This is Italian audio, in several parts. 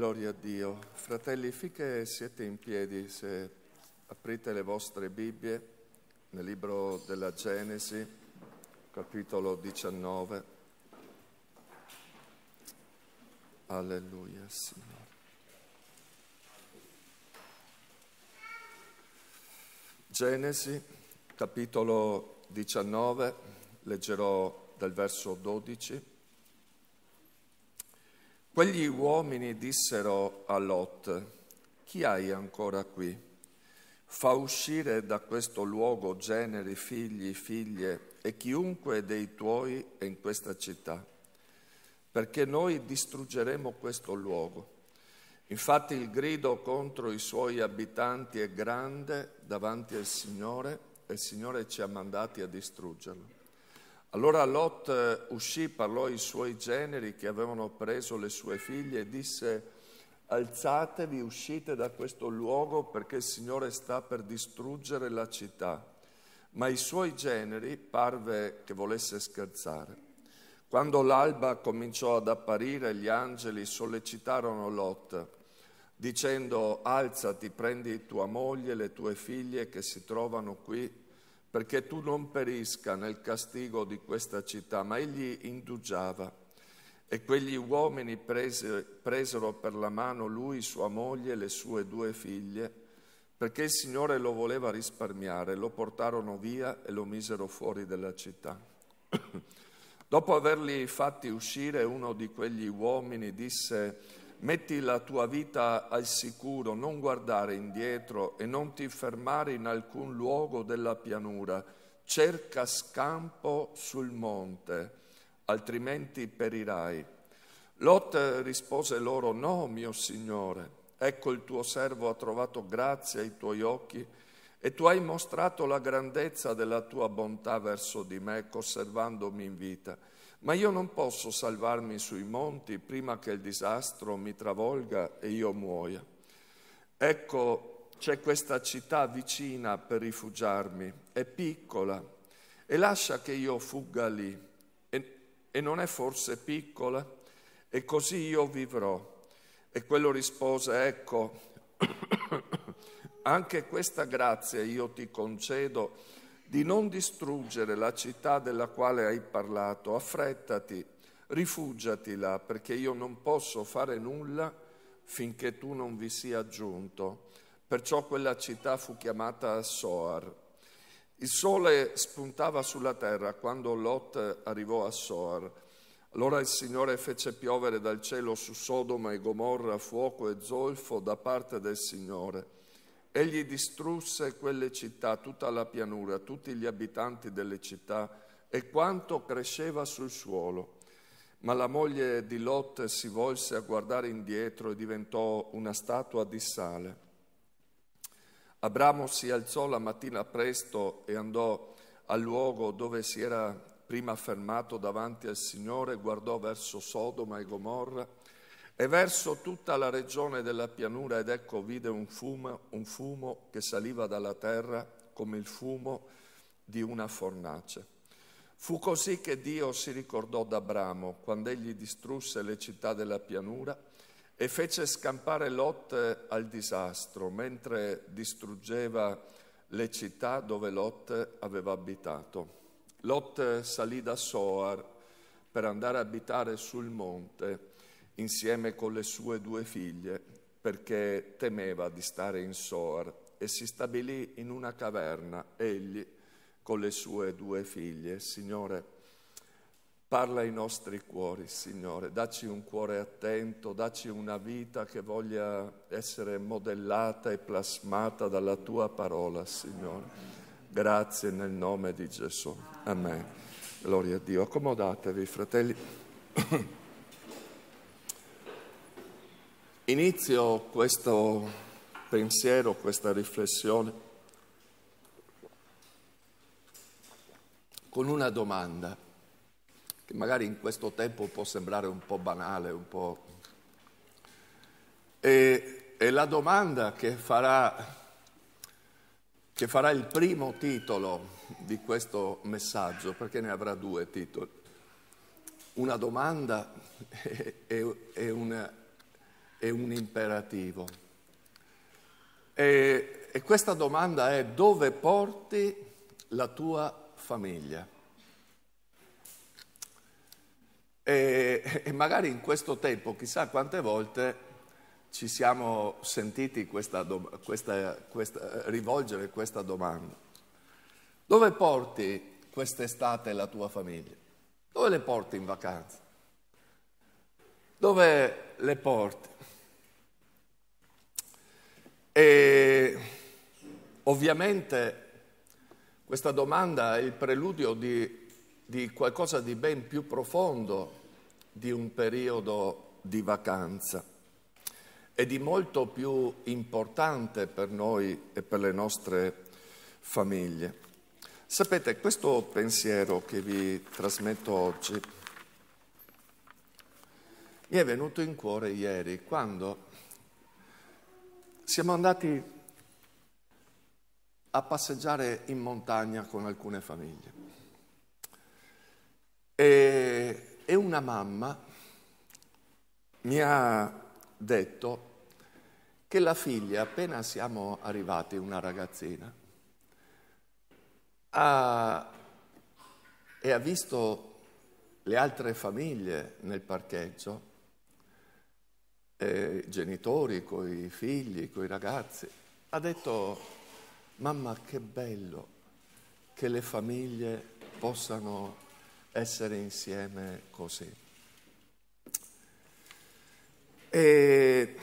Gloria a Dio. Fratelli, finché siete in piedi, se aprite le vostre Bibbie nel libro della Genesi, capitolo 19. Alleluia, Signore. Genesi, capitolo 19, leggerò dal verso 12 Quegli uomini dissero a Lot, chi hai ancora qui? Fa uscire da questo luogo generi, figli, figlie e chiunque dei tuoi è in questa città, perché noi distruggeremo questo luogo. Infatti il grido contro i suoi abitanti è grande davanti al Signore e il Signore ci ha mandati a distruggerlo. Allora Lot eh, uscì, parlò ai suoi generi che avevano preso le sue figlie e disse alzatevi, uscite da questo luogo perché il Signore sta per distruggere la città. Ma i suoi generi parve che volesse scherzare. Quando l'alba cominciò ad apparire, gli angeli sollecitarono Lot, dicendo alzati, prendi tua moglie e le tue figlie che si trovano qui perché tu non perisca nel castigo di questa città. Ma egli indugiava e quegli uomini prese, presero per la mano lui, sua moglie e le sue due figlie, perché il Signore lo voleva risparmiare, lo portarono via e lo misero fuori della città. Dopo averli fatti uscire, uno di quegli uomini disse, Metti la tua vita al sicuro, non guardare indietro e non ti fermare in alcun luogo della pianura. Cerca scampo sul monte, altrimenti perirai. Lot rispose loro, no, mio Signore, ecco il tuo servo ha trovato grazia ai tuoi occhi e tu hai mostrato la grandezza della tua bontà verso di me, conservandomi in vita ma io non posso salvarmi sui monti prima che il disastro mi travolga e io muoia. Ecco, c'è questa città vicina per rifugiarmi, è piccola, e lascia che io fugga lì. E, e non è forse piccola? E così io vivrò. E quello rispose, ecco, anche questa grazia io ti concedo di non distruggere la città della quale hai parlato, affrettati, rifugiati là, perché io non posso fare nulla finché tu non vi sia giunto. Perciò quella città fu chiamata Soar. Il sole spuntava sulla terra quando Lot arrivò a Soar. Allora il Signore fece piovere dal cielo su Sodoma e Gomorra fuoco e zolfo da parte del Signore Egli distrusse quelle città, tutta la pianura, tutti gli abitanti delle città e quanto cresceva sul suolo. Ma la moglie di Lot si volse a guardare indietro e diventò una statua di sale. Abramo si alzò la mattina presto e andò al luogo dove si era prima fermato davanti al Signore, guardò verso Sodoma e Gomorra e verso tutta la regione della pianura ed ecco vide un fumo, un fumo che saliva dalla terra come il fumo di una fornace. Fu così che Dio si ricordò d'Abramo quando egli distrusse le città della pianura e fece scampare Lot al disastro mentre distruggeva le città dove Lot aveva abitato. Lot salì da Soar per andare a abitare sul monte insieme con le sue due figlie, perché temeva di stare in Soar e si stabilì in una caverna, egli con le sue due figlie. Signore, Parla ai nostri cuori, Signore, dacci un cuore attento, dacci una vita che voglia essere modellata e plasmata dalla tua parola, Signore. Grazie nel nome di Gesù. Amen. Gloria a Dio. Accomodatevi, fratelli. Inizio questo pensiero, questa riflessione con una domanda che magari in questo tempo può sembrare un po' banale, un po'... E, e la domanda che farà, che farà il primo titolo di questo messaggio, perché ne avrà due titoli, una domanda e, e, e una è un imperativo. E, e questa domanda è dove porti la tua famiglia? E, e magari in questo tempo, chissà quante volte ci siamo sentiti questa, questa, questa, rivolgere questa domanda. Dove porti quest'estate la tua famiglia? Dove le porti in vacanza? Dove le porti? E ovviamente questa domanda è il preludio di, di qualcosa di ben più profondo di un periodo di vacanza e di molto più importante per noi e per le nostre famiglie. Sapete, questo pensiero che vi trasmetto oggi mi è venuto in cuore ieri quando siamo andati a passeggiare in montagna con alcune famiglie. E, e una mamma mi ha detto che la figlia, appena siamo arrivati, una ragazzina, ha, e ha visto le altre famiglie nel parcheggio eh, genitori, coi figli, coi ragazzi, ha detto, mamma che bello che le famiglie possano essere insieme così. E,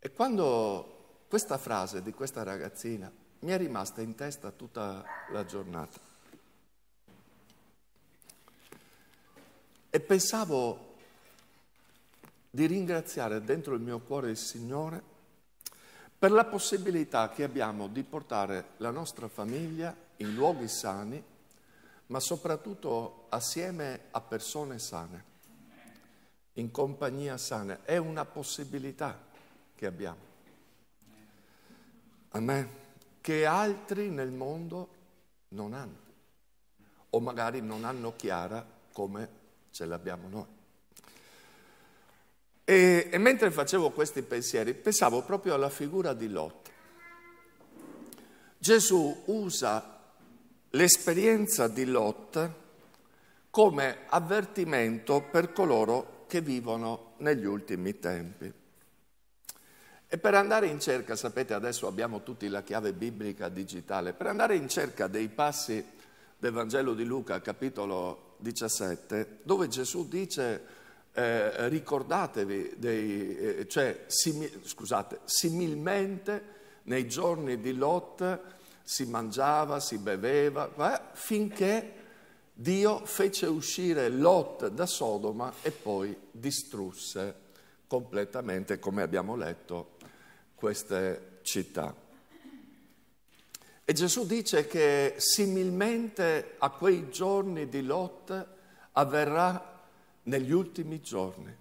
e quando questa frase di questa ragazzina mi è rimasta in testa tutta la giornata, e pensavo di ringraziare dentro il mio cuore il Signore per la possibilità che abbiamo di portare la nostra famiglia in luoghi sani, ma soprattutto assieme a persone sane, in compagnia sana. È una possibilità che abbiamo. Amen. Che altri nel mondo non hanno, o magari non hanno chiara come ce l'abbiamo noi. E, e mentre facevo questi pensieri pensavo proprio alla figura di Lot. Gesù usa l'esperienza di Lot come avvertimento per coloro che vivono negli ultimi tempi. E per andare in cerca, sapete adesso abbiamo tutti la chiave biblica digitale, per andare in cerca dei passi del Vangelo di Luca, capitolo 17, dove Gesù dice eh, ricordatevi, dei, eh, cioè, simi, scusate, similmente nei giorni di Lot si mangiava, si beveva, finché Dio fece uscire Lot da Sodoma e poi distrusse completamente, come abbiamo letto, queste città. E Gesù dice che similmente a quei giorni di Lot avverrà negli ultimi giorni.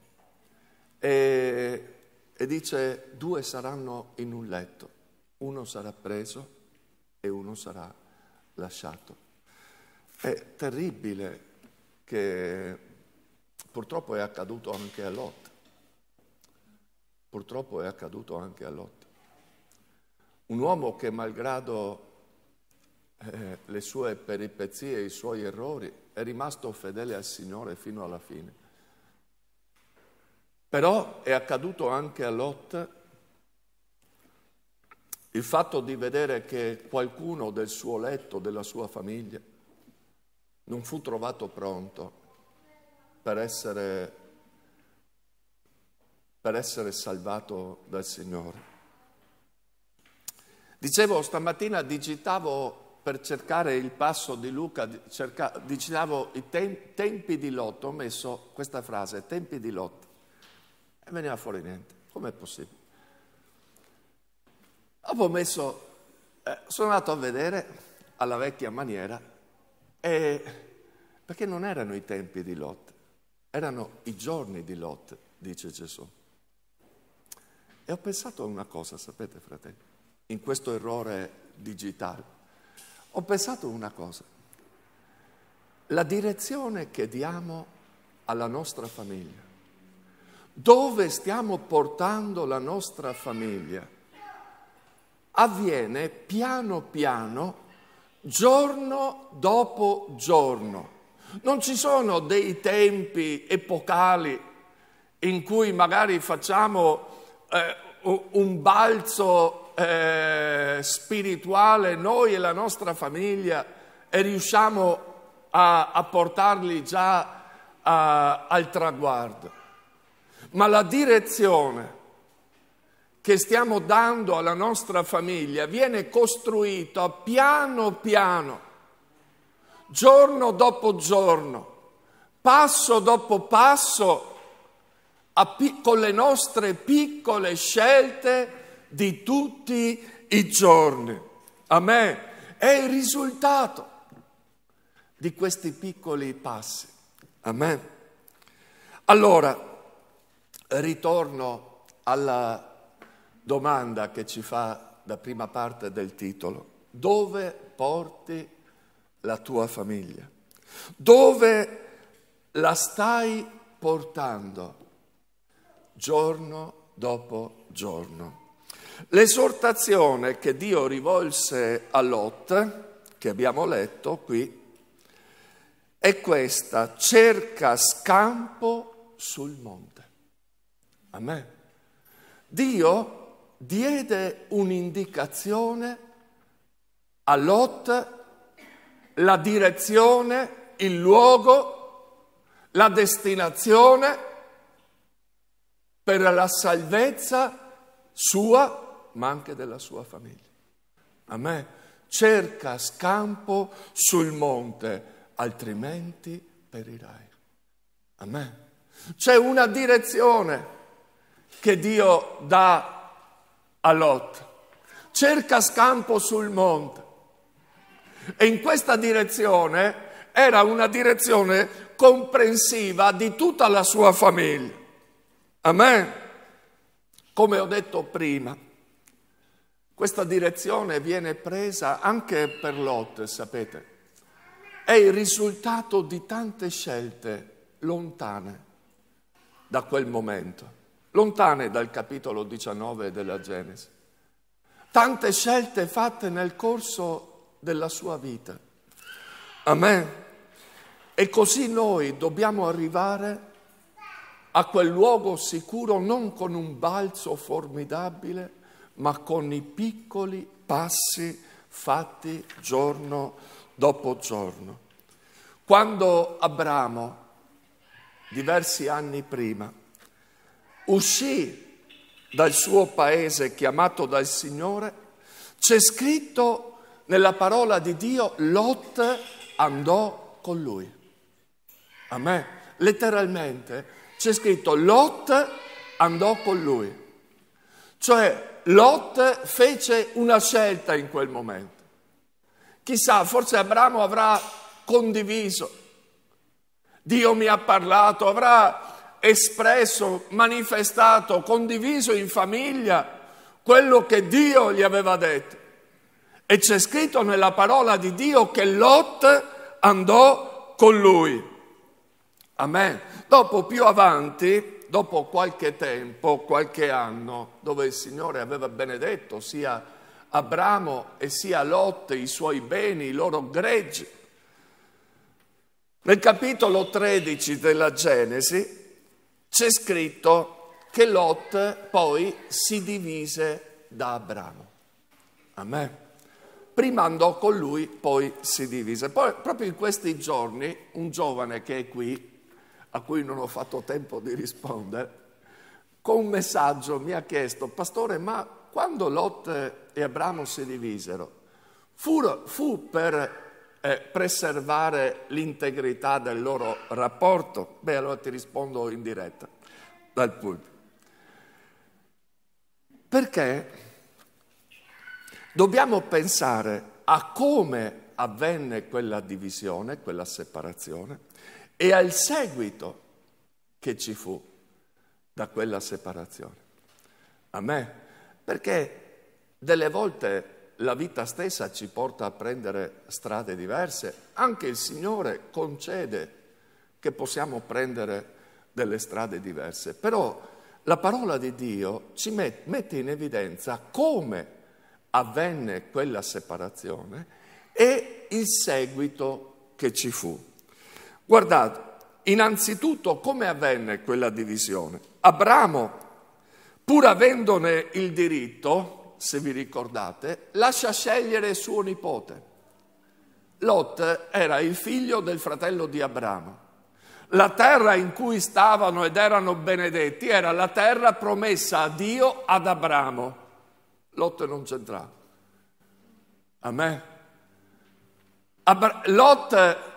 E, e dice, due saranno in un letto, uno sarà preso e uno sarà lasciato. È terribile che purtroppo è accaduto anche a Lot. Purtroppo è accaduto anche a Lot. Un uomo che malgrado eh, le sue peripezie, i suoi errori, è rimasto fedele al Signore fino alla fine. Però è accaduto anche a Lot il fatto di vedere che qualcuno del suo letto, della sua famiglia, non fu trovato pronto per essere, per essere salvato dal Signore. Dicevo, stamattina digitavo per cercare il passo di Luca, cerca, dicinavo i tem, tempi di Lotto, ho messo questa frase, tempi di Lotto, e veniva fuori niente. Com'è possibile? Dopo ho messo, eh, sono andato a vedere alla vecchia maniera, e, perché non erano i tempi di Lot, erano i giorni di Lot, dice Gesù. E ho pensato a una cosa, sapete fratelli, in questo errore digitale. Ho pensato una cosa, la direzione che diamo alla nostra famiglia, dove stiamo portando la nostra famiglia, avviene piano piano, giorno dopo giorno. Non ci sono dei tempi epocali in cui magari facciamo eh, un balzo eh, spirituale noi e la nostra famiglia e riusciamo a, a portarli già a, al traguardo. Ma la direzione che stiamo dando alla nostra famiglia viene costruita piano piano, giorno dopo giorno, passo dopo passo, con le nostre piccole scelte di tutti i giorni. Amen. È il risultato di questi piccoli passi. Amen. Allora, ritorno alla domanda che ci fa la prima parte del titolo. Dove porti la tua famiglia? Dove la stai portando giorno dopo giorno? L'esortazione che Dio rivolse a Lot, che abbiamo letto qui, è questa, cerca scampo sul monte. Amen. Dio diede un'indicazione a Lot, la direzione, il luogo, la destinazione per la salvezza sua ma anche della sua famiglia. A me cerca scampo sul monte, altrimenti perirai. A me c'è una direzione che Dio dà a Lot. Cerca scampo sul monte. E in questa direzione era una direzione comprensiva di tutta la sua famiglia. Amen. Come ho detto prima, questa direzione viene presa anche per Lot, sapete. È il risultato di tante scelte lontane da quel momento, lontane dal capitolo 19 della Genesi. Tante scelte fatte nel corso della sua vita. Amen. E così noi dobbiamo arrivare a quel luogo sicuro non con un balzo formidabile, ma con i piccoli passi fatti giorno dopo giorno. Quando Abramo, diversi anni prima, uscì dal suo paese chiamato dal Signore, c'è scritto nella parola di Dio, Lot andò con lui. A me, letteralmente, c'è scritto Lot andò con lui. Cioè, Lot fece una scelta in quel momento. Chissà, forse Abramo avrà condiviso, Dio mi ha parlato, avrà espresso, manifestato, condiviso in famiglia quello che Dio gli aveva detto. E c'è scritto nella parola di Dio che Lot andò con lui. Amen. Dopo più avanti dopo qualche tempo, qualche anno, dove il Signore aveva benedetto sia Abramo e sia Lot, i suoi beni, i loro greggi. Nel capitolo 13 della Genesi c'è scritto che Lot poi si divise da Abramo. Amen. Prima andò con lui, poi si divise. Poi, proprio in questi giorni, un giovane che è qui, a cui non ho fatto tempo di rispondere, con un messaggio mi ha chiesto, pastore, ma quando Lot e Abramo si divisero, fu, fu per eh, preservare l'integrità del loro rapporto? Beh, allora ti rispondo in diretta, dal pulpito. Perché dobbiamo pensare a come avvenne quella divisione, quella separazione, e al seguito che ci fu da quella separazione. A me, perché delle volte la vita stessa ci porta a prendere strade diverse, anche il Signore concede che possiamo prendere delle strade diverse, però la parola di Dio ci met- mette in evidenza come avvenne quella separazione e il seguito che ci fu. Guardate, innanzitutto come avvenne quella divisione? Abramo, pur avendone il diritto, se vi ricordate, lascia scegliere suo nipote. Lot era il figlio del fratello di Abramo. La terra in cui stavano ed erano benedetti era la terra promessa a Dio ad Abramo. Lot non c'entrava. Amen. Abra- Lot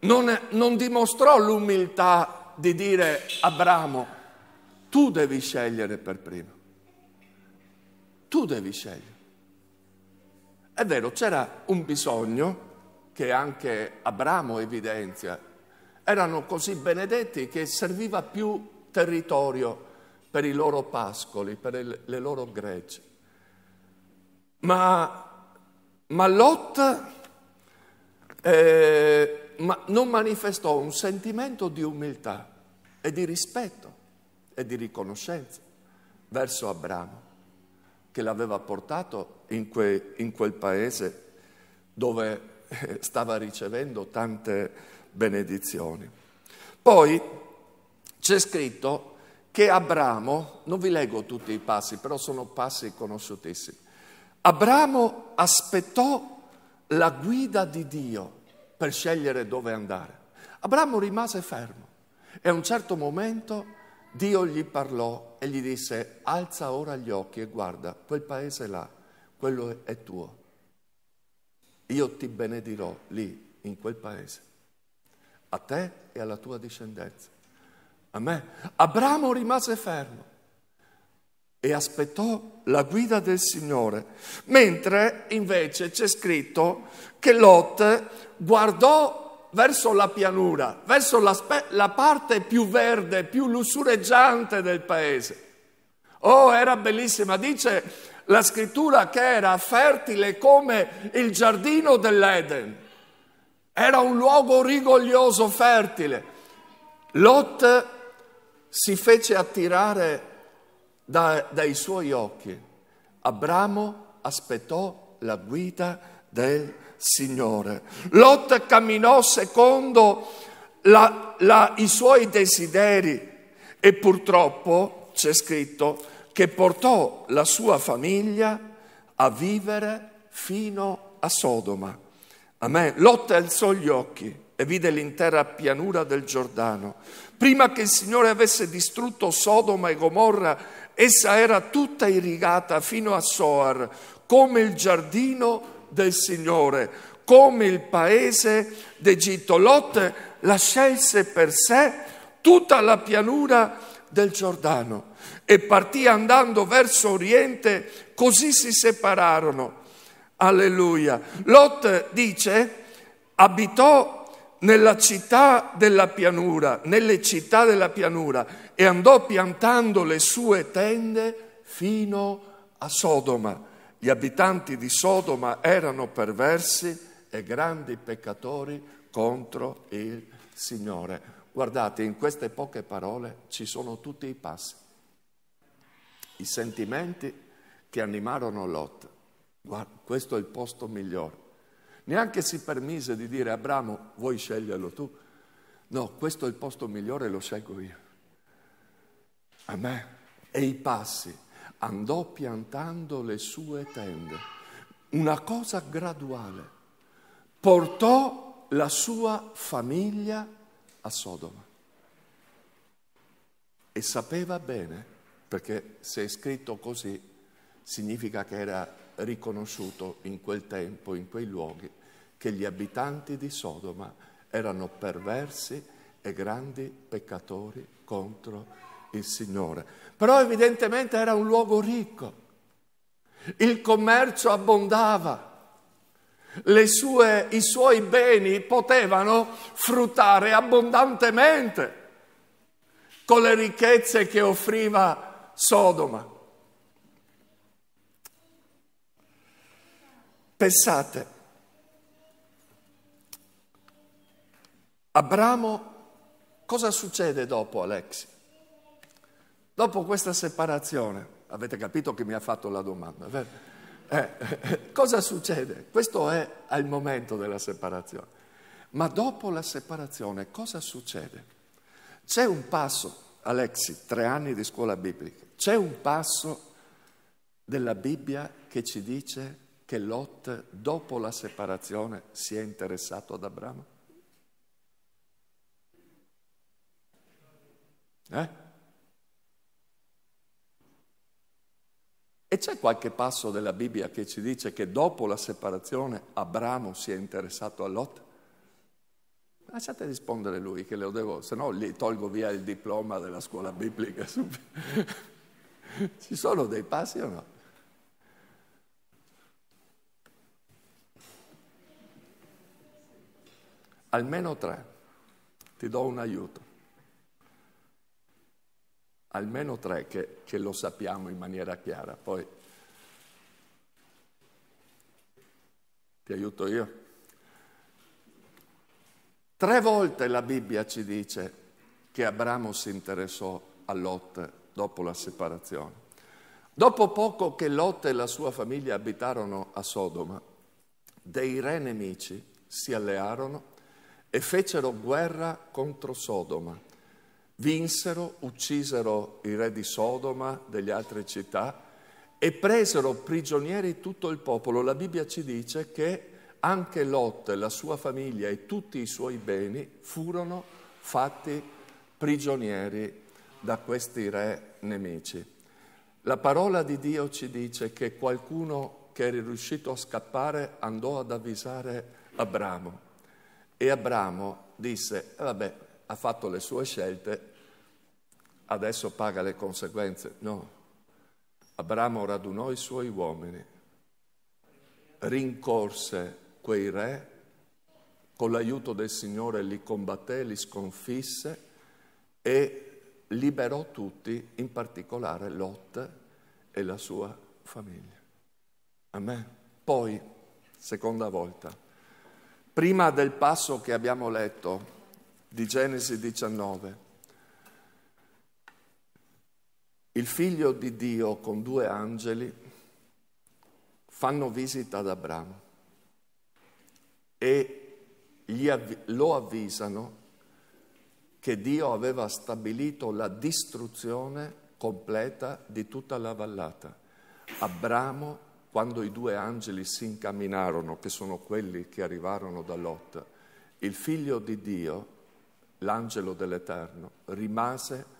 non, non dimostrò l'umiltà di dire Abramo, tu devi scegliere per prima. Tu devi scegliere. È vero, c'era un bisogno che anche Abramo evidenzia. Erano così benedetti che serviva più territorio per i loro pascoli, per le loro grece. Ma, ma Lot eh, ma non manifestò un sentimento di umiltà e di rispetto e di riconoscenza verso Abramo che l'aveva portato in, que, in quel paese dove eh, stava ricevendo tante benedizioni. Poi c'è scritto che Abramo, non vi leggo tutti i passi, però sono passi conosciutissimi, Abramo aspettò la guida di Dio per scegliere dove andare. Abramo rimase fermo e a un certo momento Dio gli parlò e gli disse, alza ora gli occhi e guarda, quel paese là, quello è tuo. Io ti benedirò lì, in quel paese, a te e alla tua discendenza. A me. Abramo rimase fermo e aspettò la guida del Signore, mentre invece c'è scritto che Lot guardò verso la pianura, verso la, spe- la parte più verde, più lussureggiante del paese. Oh, era bellissima, dice la scrittura che era fertile come il giardino dell'Eden. Era un luogo rigoglioso, fertile. Lot si fece attirare da, dai suoi occhi. Abramo aspettò la guida del Signore. Lot camminò secondo la, la, i suoi desideri e purtroppo c'è scritto che portò la sua famiglia a vivere fino a Sodoma. Amen. Lot alzò gli occhi e vide l'intera pianura del Giordano. Prima che il Signore avesse distrutto Sodoma e Gomorra, essa era tutta irrigata fino a Soar, come il giardino del Signore, come il paese d'Egitto. Lot la scelse per sé tutta la pianura del Giordano e partì andando verso oriente, così si separarono. Alleluia. Lot dice, abitò nella città della pianura, nelle città della pianura e andò piantando le sue tende fino a Sodoma. Gli abitanti di Sodoma erano perversi e grandi peccatori contro il Signore. Guardate, in queste poche parole ci sono tutti i passi, i sentimenti che animarono Lot. Guarda, questo è il posto migliore. Neanche si permise di dire Abramo, vuoi sceglierlo tu? No, questo è il posto migliore, lo scelgo io. A me. E i passi andò piantando le sue tende, una cosa graduale, portò la sua famiglia a Sodoma e sapeva bene, perché se è scritto così significa che era riconosciuto in quel tempo, in quei luoghi, che gli abitanti di Sodoma erano perversi e grandi peccatori contro Dio il Signore. Però evidentemente era un luogo ricco, il commercio abbondava, sue, i suoi beni potevano fruttare abbondantemente con le ricchezze che offriva Sodoma. Pensate, Abramo, cosa succede dopo Alexi? Dopo questa separazione, avete capito che mi ha fatto la domanda, eh, cosa succede? Questo è al momento della separazione. Ma dopo la separazione cosa succede? C'è un passo, Alexi, tre anni di scuola biblica, c'è un passo della Bibbia che ci dice che Lot dopo la separazione si è interessato ad Abramo? Eh? E c'è qualche passo della Bibbia che ci dice che dopo la separazione Abramo si è interessato a Lot? Lasciate rispondere lui che lo devo, se no gli tolgo via il diploma della scuola biblica. ci sono dei passi o no? Almeno tre, ti do un aiuto almeno tre che, che lo sappiamo in maniera chiara. Poi ti aiuto io. Tre volte la Bibbia ci dice che Abramo si interessò a Lot dopo la separazione. Dopo poco che Lot e la sua famiglia abitarono a Sodoma, dei re nemici si allearono e fecero guerra contro Sodoma vinsero, uccisero i re di Sodoma, delle altre città e presero prigionieri tutto il popolo. La Bibbia ci dice che anche Lot, la sua famiglia e tutti i suoi beni furono fatti prigionieri da questi re nemici. La parola di Dio ci dice che qualcuno che era riuscito a scappare andò ad avvisare Abramo e Abramo disse, eh, vabbè, ha fatto le sue scelte, adesso paga le conseguenze. No. Abramo radunò i suoi uomini, rincorse quei re, con l'aiuto del Signore li combatté, li sconfisse e liberò tutti, in particolare Lot e la sua famiglia. Amen. Poi, seconda volta, prima del passo che abbiamo letto di Genesi 19, il figlio di Dio con due angeli fanno visita ad Abramo e av- lo avvisano che Dio aveva stabilito la distruzione completa di tutta la vallata. Abramo, quando i due angeli si incamminarono, che sono quelli che arrivarono da Lot, il figlio di Dio, l'angelo dell'Eterno, rimase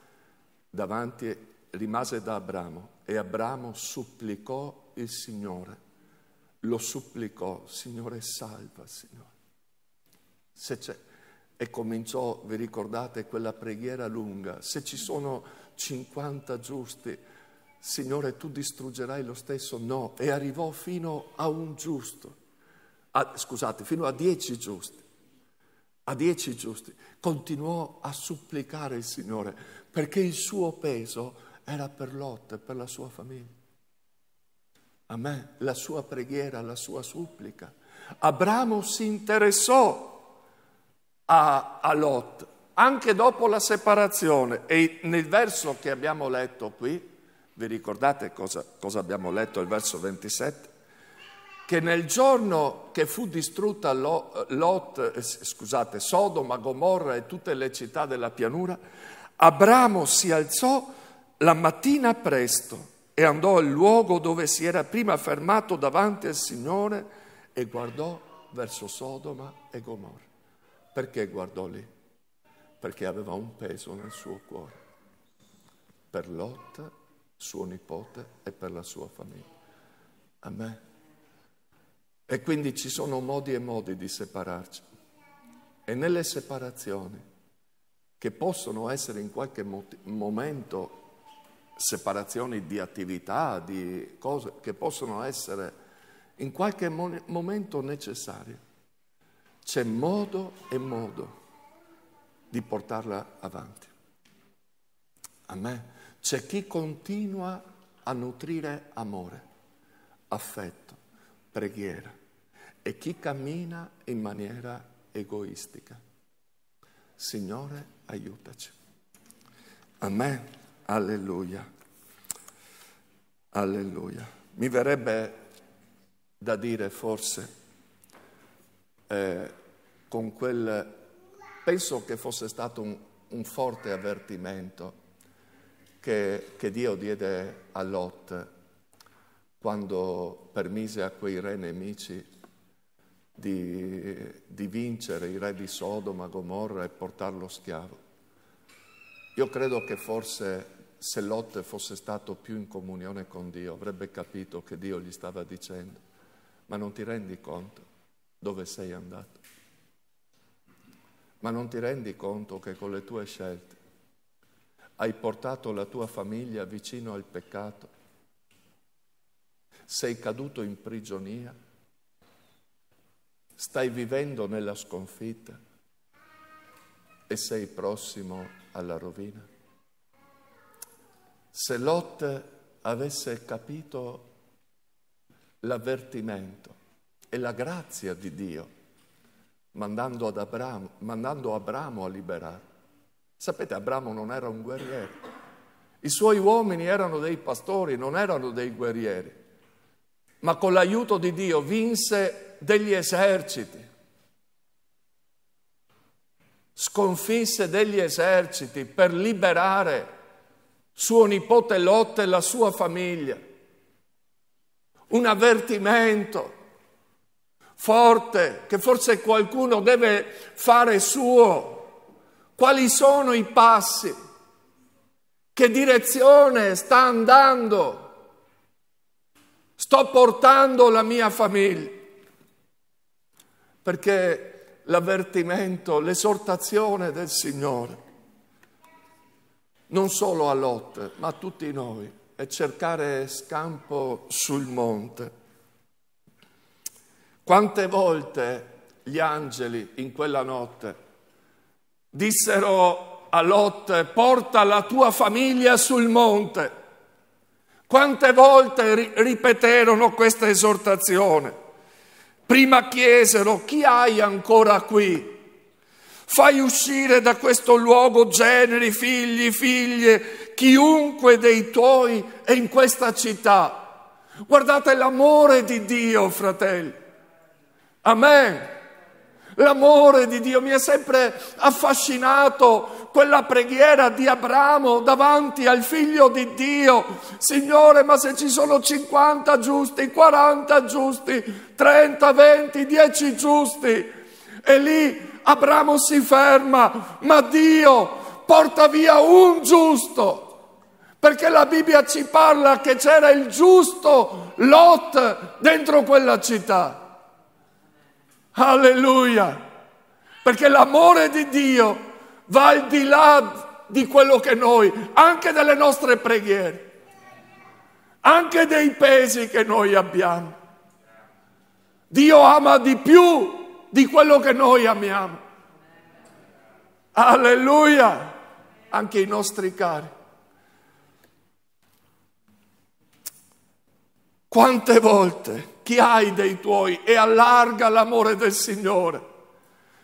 davanti rimase da Abramo e Abramo supplicò il Signore, lo supplicò, Signore salva, Signore. Se c'è, e cominciò, vi ricordate, quella preghiera lunga, se ci sono 50 giusti, Signore tu distruggerai lo stesso? No, e arrivò fino a un giusto, a, scusate, fino a 10 giusti, a 10 giusti, continuò a supplicare il Signore perché il suo peso era per Lot e per la sua famiglia. Amen. La sua preghiera, la sua supplica. Abramo si interessò a, a Lot anche dopo la separazione. E nel verso che abbiamo letto qui, vi ricordate cosa, cosa abbiamo letto, il verso 27? Che nel giorno che fu distrutta Lot, eh, scusate, Sodoma, Gomorra e tutte le città della pianura, Abramo si alzò la mattina presto e andò al luogo dove si era prima fermato davanti al Signore e guardò verso Sodoma e Gomorra. Perché guardò lì? Perché aveva un peso nel suo cuore, per Lot, suo nipote e per la sua famiglia. Amen. E quindi ci sono modi e modi di separarci. E nelle separazioni, che possono essere in qualche momento separazioni di attività, di cose che possono essere in qualche momento necessarie. C'è modo e modo di portarla avanti. A me c'è chi continua a nutrire amore, affetto, preghiera e chi cammina in maniera egoistica. Signore, aiutaci. Amen. Alleluia. Alleluia. Mi verrebbe da dire forse eh, con quel... Penso che fosse stato un, un forte avvertimento che, che Dio diede a Lot quando permise a quei re nemici di, di, vincere i re di Sodoma, Gomorra e portarlo schiavo. Io credo che forse se Lot fosse stato più in comunione con Dio, avrebbe capito che Dio gli stava dicendo, ma non ti rendi conto dove sei andato? Ma non ti rendi conto che con le tue scelte hai portato la tua famiglia vicino al peccato? Sei caduto in prigionia? Stai vivendo nella sconfitta? E sei prossimo alla rovina? se Lot avesse capito l'avvertimento e la grazia di Dio mandando, ad Abramo, mandando Abramo a liberare. Sapete, Abramo non era un guerriero. I suoi uomini erano dei pastori, non erano dei guerrieri, ma con l'aiuto di Dio vinse degli eserciti, sconfisse degli eserciti per liberare Abramo suo nipote Lot e la sua famiglia. Un avvertimento forte che forse qualcuno deve fare suo. Quali sono i passi? Che direzione sta andando? Sto portando la mia famiglia. Perché l'avvertimento, l'esortazione del Signore non solo a Lot, ma a tutti noi, e cercare scampo sul monte. Quante volte gli angeli in quella notte dissero a Lot, porta la tua famiglia sul monte. Quante volte ri- ripeterono questa esortazione? Prima chiesero, chi hai ancora qui? Fai uscire da questo luogo generi, figli, figlie, chiunque dei tuoi è in questa città. Guardate l'amore di Dio, fratelli. Amen. L'amore di Dio mi ha sempre affascinato quella preghiera di Abramo davanti al figlio di Dio. Signore, ma se ci sono 50 giusti, 40 giusti, 30, 20, 10 giusti, e lì Abramo si ferma, ma Dio porta via un giusto. Perché la Bibbia ci parla che c'era il giusto Lot dentro quella città. Alleluia! Perché l'amore di Dio va al di là di quello che noi, anche delle nostre preghiere, anche dei pesi che noi abbiamo. Dio ama di più di quello che noi amiamo. Alleluia! Anche i nostri cari. Quante volte chi hai dei tuoi e allarga l'amore del Signore.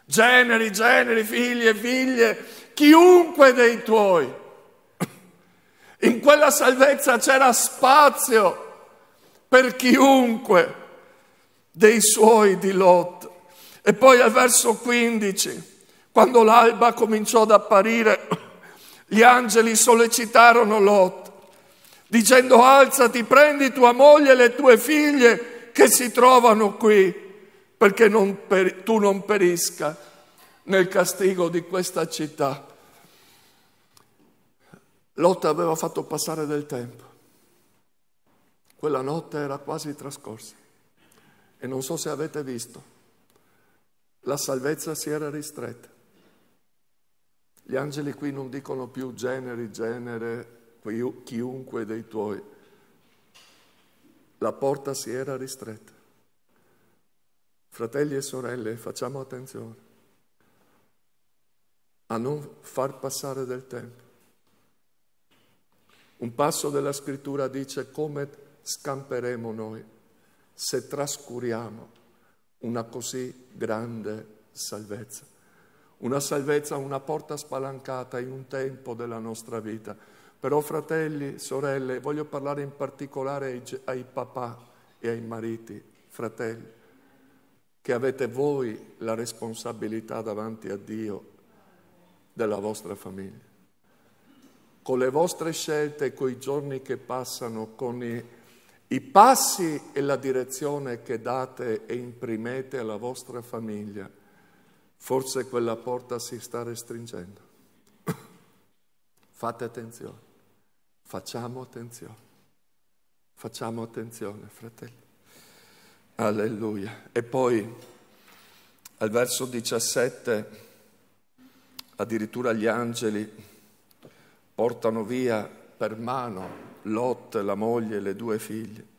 Generi, generi, figli e figlie, chiunque dei tuoi. In quella salvezza c'era spazio per chiunque dei suoi di Lot. E poi al verso 15, quando l'alba cominciò ad apparire, gli angeli sollecitarono Lot, dicendo alzati, prendi tua moglie e le tue figlie che si trovano qui, perché non per, tu non perisca nel castigo di questa città. Lot aveva fatto passare del tempo. Quella notte era quasi trascorsa e non so se avete visto la salvezza si era ristretta. Gli angeli qui non dicono più generi, genere, chiunque dei tuoi. La porta si era ristretta. Fratelli e sorelle, facciamo attenzione a non far passare del tempo. Un passo della scrittura dice come scamperemo noi se trascuriamo una così grande salvezza. Una salvezza, una porta spalancata in un tempo della nostra vita. Però fratelli, sorelle, voglio parlare in particolare ai, ai papà e ai mariti, fratelli, che avete voi la responsabilità davanti a Dio della vostra famiglia. Con le vostre scelte, coi giorni che passano, con i i passi e la direzione che date e imprimete alla vostra famiglia, forse quella porta si sta restringendo. Fate attenzione, facciamo attenzione, facciamo attenzione, fratelli. Alleluia. E poi al verso 17, addirittura gli angeli portano via per mano Lot, la moglie e le due figlie.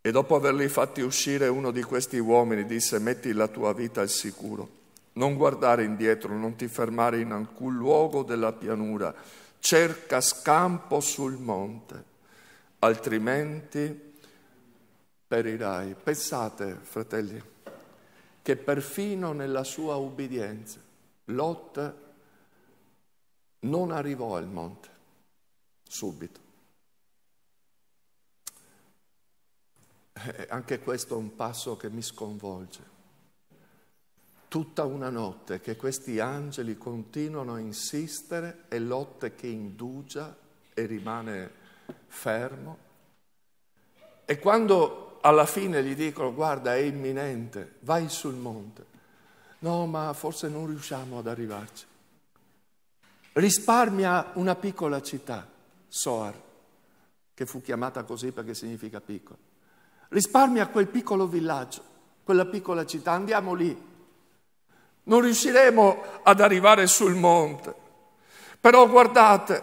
E dopo averli fatti uscire, uno di questi uomini disse, metti la tua vita al sicuro, non guardare indietro, non ti fermare in alcun luogo della pianura, cerca scampo sul monte, altrimenti perirai. Pensate, fratelli, che perfino nella sua ubbidienza Lot non arrivò al monte subito. Eh, anche questo è un passo che mi sconvolge. Tutta una notte che questi angeli continuano a insistere e Lotte che indugia e rimane fermo. E quando alla fine gli dicono guarda è imminente, vai sul monte. No, ma forse non riusciamo ad arrivarci. Risparmia una piccola città, Soar, che fu chiamata così perché significa piccola risparmia quel piccolo villaggio, quella piccola città, andiamo lì. Non riusciremo ad arrivare sul monte. Però guardate,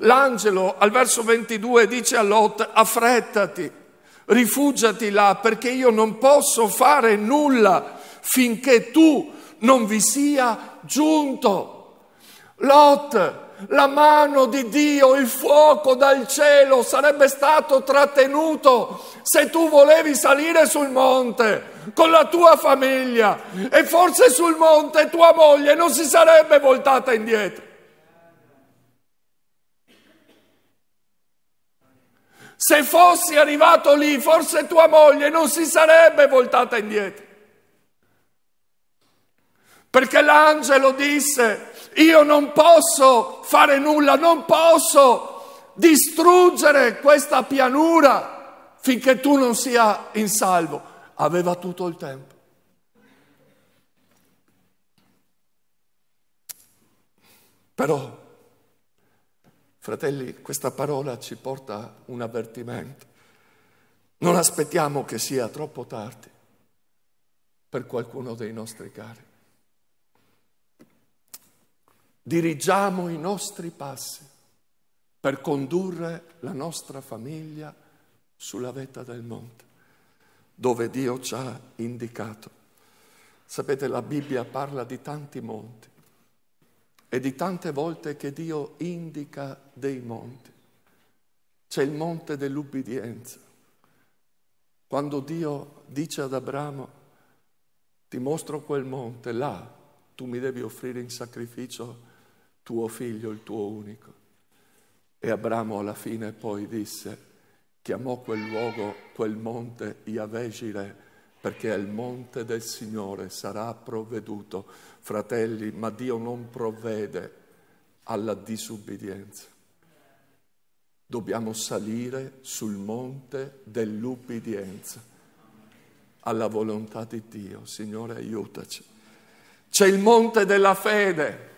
l'angelo al verso 22 dice a Lot, affrettati, rifugiati là, perché io non posso fare nulla finché tu non vi sia giunto. Lot, la mano di Dio, il fuoco dal cielo sarebbe stato trattenuto se tu volevi salire sul monte con la tua famiglia e forse sul monte tua moglie non si sarebbe voltata indietro. Se fossi arrivato lì, forse tua moglie non si sarebbe voltata indietro. Perché l'angelo disse, io non posso fare nulla, non posso distruggere questa pianura finché tu non sia in salvo. Aveva tutto il tempo. Però, fratelli, questa parola ci porta un avvertimento. Non aspettiamo che sia troppo tardi per qualcuno dei nostri cari dirigiamo i nostri passi per condurre la nostra famiglia sulla vetta del monte, dove Dio ci ha indicato. Sapete, la Bibbia parla di tanti monti e di tante volte che Dio indica dei monti. C'è il monte dell'ubbidienza. Quando Dio dice ad Abramo, ti mostro quel monte, là tu mi devi offrire in sacrificio tuo figlio il tuo unico. E Abramo alla fine poi disse, chiamò quel luogo, quel monte Yahweh Jireh, perché il monte del Signore sarà provveduto. Fratelli, ma Dio non provvede alla disubbidienza. Dobbiamo salire sul monte dell'ubbidienza, alla volontà di Dio. Signore, aiutaci. C'è il monte della fede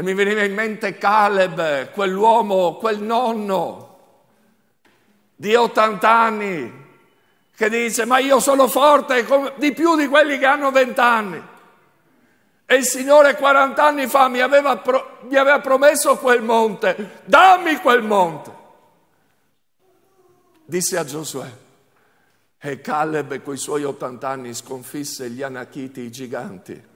e mi veniva in mente Caleb, quell'uomo, quel nonno di 80 anni, che dice, ma io sono forte di più di quelli che hanno 20 anni. E il Signore 40 anni fa mi aveva, pro, mi aveva promesso quel monte, dammi quel monte. Disse a Giosuè, e Caleb coi suoi 80 anni sconfisse gli anachiti, i giganti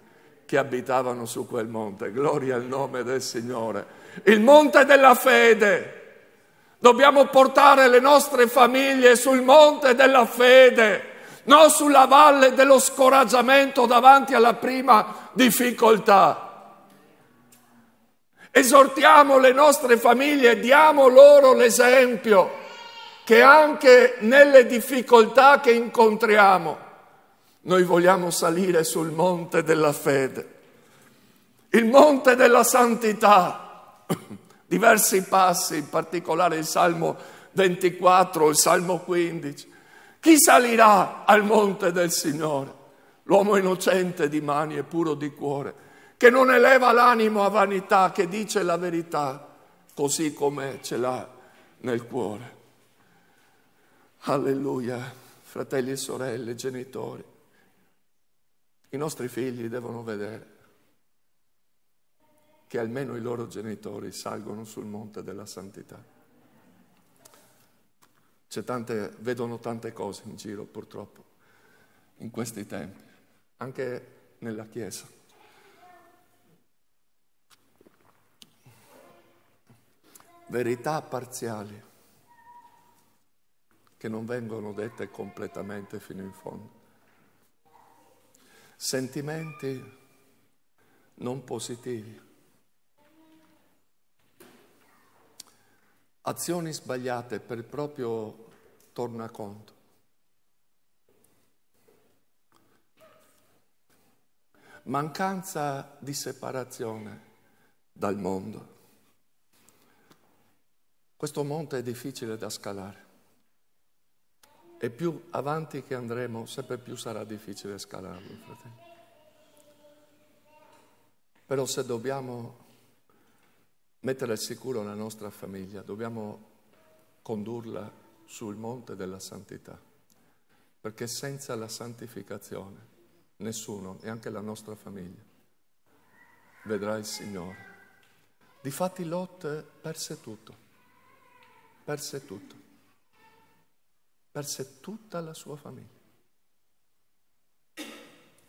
che abitavano su quel monte. Gloria al nome del Signore. Il monte della fede. Dobbiamo portare le nostre famiglie sul monte della fede, non sulla valle dello scoraggiamento davanti alla prima difficoltà. Esortiamo le nostre famiglie, diamo loro l'esempio che anche nelle difficoltà che incontriamo noi vogliamo salire sul monte della fede, il monte della santità. Diversi passi, in particolare il Salmo 24, il Salmo 15. Chi salirà al monte del Signore? L'uomo innocente di mani e puro di cuore, che non eleva l'animo a vanità, che dice la verità così come ce l'ha nel cuore. Alleluia, fratelli e sorelle, genitori. I nostri figli devono vedere che almeno i loro genitori salgono sul monte della santità. Tante, vedono tante cose in giro purtroppo in questi tempi, anche nella Chiesa. Verità parziali che non vengono dette completamente fino in fondo sentimenti non positivi, azioni sbagliate per il proprio tornaconto. Mancanza di separazione dal mondo. Questo monte è difficile da scalare. E più avanti che andremo, sempre più sarà difficile scalarlo, fratelli. Però se dobbiamo mettere al sicuro la nostra famiglia, dobbiamo condurla sul monte della santità, perché senza la santificazione nessuno, neanche la nostra famiglia, vedrà il Signore. Difatti Lot perse tutto, perse tutto perse tutta la sua famiglia.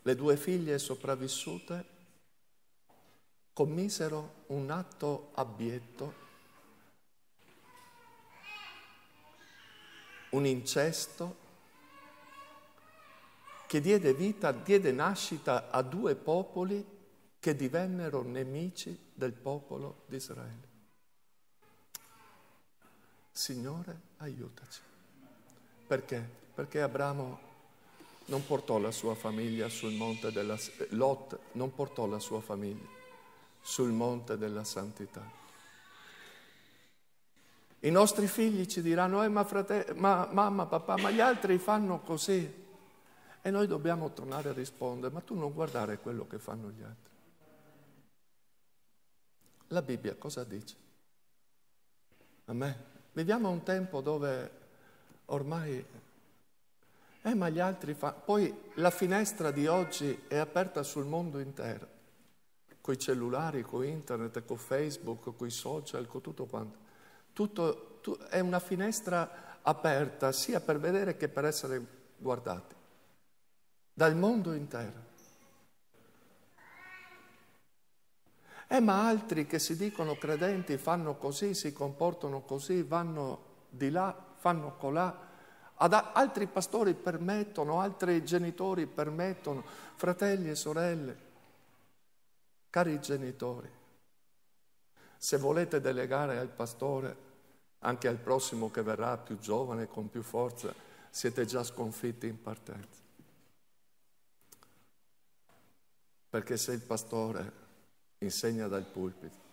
Le due figlie sopravvissute commisero un atto abietto, un incesto che diede vita, diede nascita a due popoli che divennero nemici del popolo di Israele. Signore, aiutaci. Perché? Perché Abramo non portò la sua famiglia sul monte della Lot non portò la sua famiglia sul monte della santità. I nostri figli ci diranno, eh, ma, frate- ma mamma, papà, ma gli altri fanno così. E noi dobbiamo tornare a rispondere, ma tu non guardare quello che fanno gli altri. La Bibbia cosa dice? A me. Viviamo un tempo dove ormai... Eh, ma gli altri fanno... Poi la finestra di oggi è aperta sul mondo intero, coi cellulari, con internet, con Facebook, con i social, con tutto quanto. Tutto tu, è una finestra aperta sia per vedere che per essere guardati, dal mondo intero. Eh, ma altri che si dicono credenti fanno così, si comportano così, vanno di là, fanno colà, ad altri pastori permettono, altri genitori permettono, fratelli e sorelle, cari genitori, se volete delegare al pastore, anche al prossimo che verrà più giovane, con più forza, siete già sconfitti in partenza. Perché se il pastore insegna dal pulpito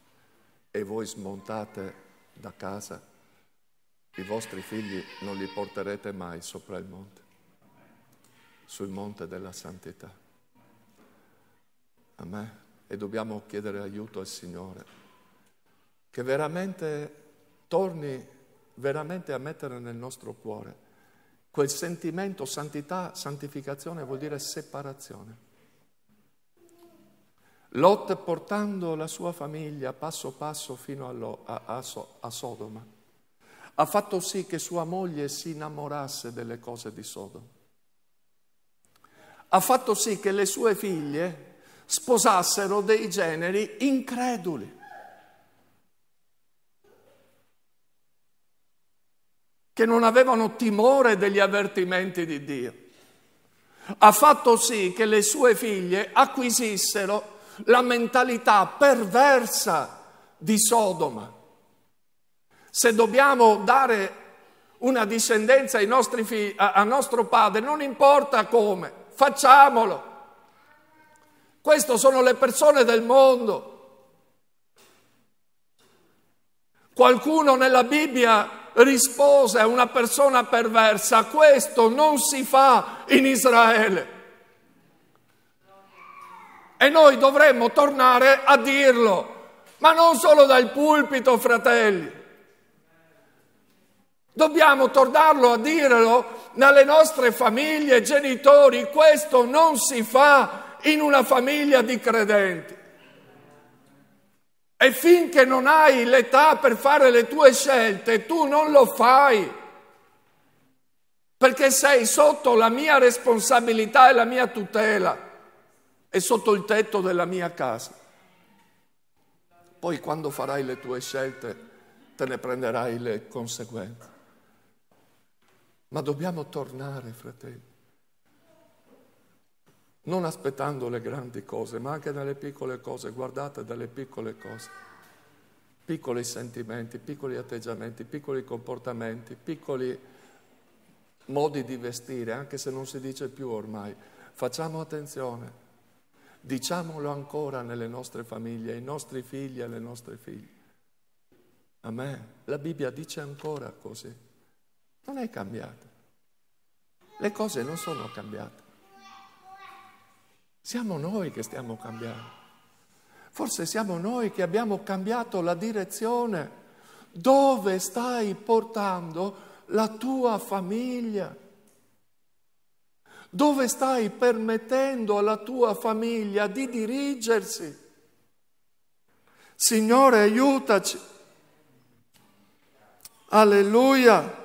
e voi smontate da casa, i vostri figli non li porterete mai sopra il monte, sul monte della santità. Amen. E dobbiamo chiedere aiuto al Signore, che veramente torni veramente a mettere nel nostro cuore quel sentimento santità, santificazione vuol dire separazione. Lot portando la sua famiglia passo passo fino a, a, a, a Sodoma ha fatto sì che sua moglie si innamorasse delle cose di Sodoma. Ha fatto sì che le sue figlie sposassero dei generi increduli. che non avevano timore degli avvertimenti di Dio. Ha fatto sì che le sue figlie acquisissero la mentalità perversa di Sodoma se dobbiamo dare una discendenza ai nostri figli, a, a nostro padre, non importa come, facciamolo. Queste sono le persone del mondo. Qualcuno nella Bibbia rispose a una persona perversa, questo non si fa in Israele. E noi dovremmo tornare a dirlo, ma non solo dal pulpito, fratelli. Dobbiamo tornarlo a dirlo alle nostre famiglie, genitori, questo non si fa in una famiglia di credenti. E finché non hai l'età per fare le tue scelte, tu non lo fai, perché sei sotto la mia responsabilità e la mia tutela e sotto il tetto della mia casa. Poi quando farai le tue scelte, te ne prenderai le conseguenze. Ma dobbiamo tornare, fratelli, non aspettando le grandi cose, ma anche dalle piccole cose, guardate dalle piccole cose, piccoli sentimenti, piccoli atteggiamenti, piccoli comportamenti, piccoli modi di vestire, anche se non si dice più ormai. Facciamo attenzione, diciamolo ancora nelle nostre famiglie, ai nostri figli e alle nostre figlie. Amen. La Bibbia dice ancora così non è cambiato. Le cose non sono cambiate. Siamo noi che stiamo cambiando. Forse siamo noi che abbiamo cambiato la direzione. Dove stai portando la tua famiglia? Dove stai permettendo alla tua famiglia di dirigersi? Signore, aiutaci. Alleluia.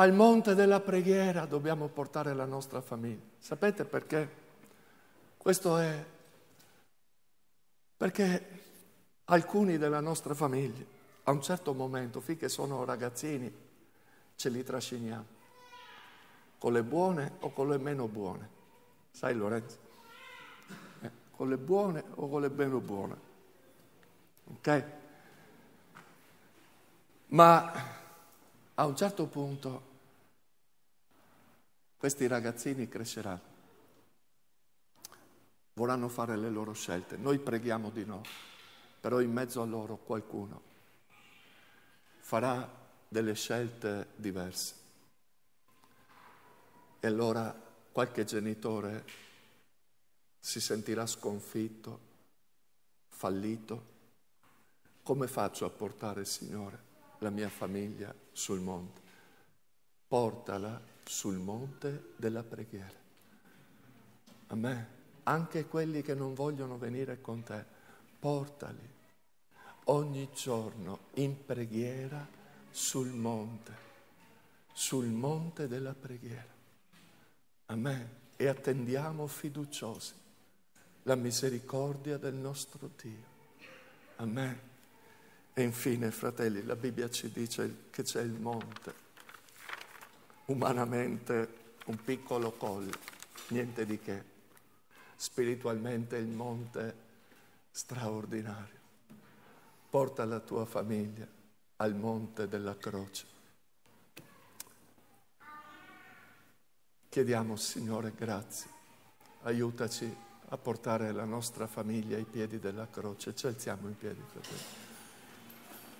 Al monte della preghiera dobbiamo portare la nostra famiglia. Sapete perché? Questo è perché alcuni della nostra famiglia, a un certo momento, finché sono ragazzini, ce li trasciniamo, con le buone o con le meno buone. Sai Lorenzo? Eh, con le buone o con le meno buone. Ok? Ma a un certo punto questi ragazzini cresceranno, vorranno fare le loro scelte. Noi preghiamo di no, però in mezzo a loro qualcuno farà delle scelte diverse. E allora qualche genitore si sentirà sconfitto, fallito. Come faccio a portare, Signore, la mia famiglia sul mondo? Portala sul monte della preghiera. Amen. Anche quelli che non vogliono venire con te, portali ogni giorno in preghiera sul monte, sul monte della preghiera. Amen. E attendiamo fiduciosi la misericordia del nostro Dio. Amen. E infine, fratelli, la Bibbia ci dice che c'è il monte umanamente un piccolo colle, niente di che. Spiritualmente il monte straordinario. Porta la tua famiglia al monte della croce. Chiediamo, Signore, grazie. Aiutaci a portare la nostra famiglia ai piedi della croce. Ci alziamo in piedi, fratello.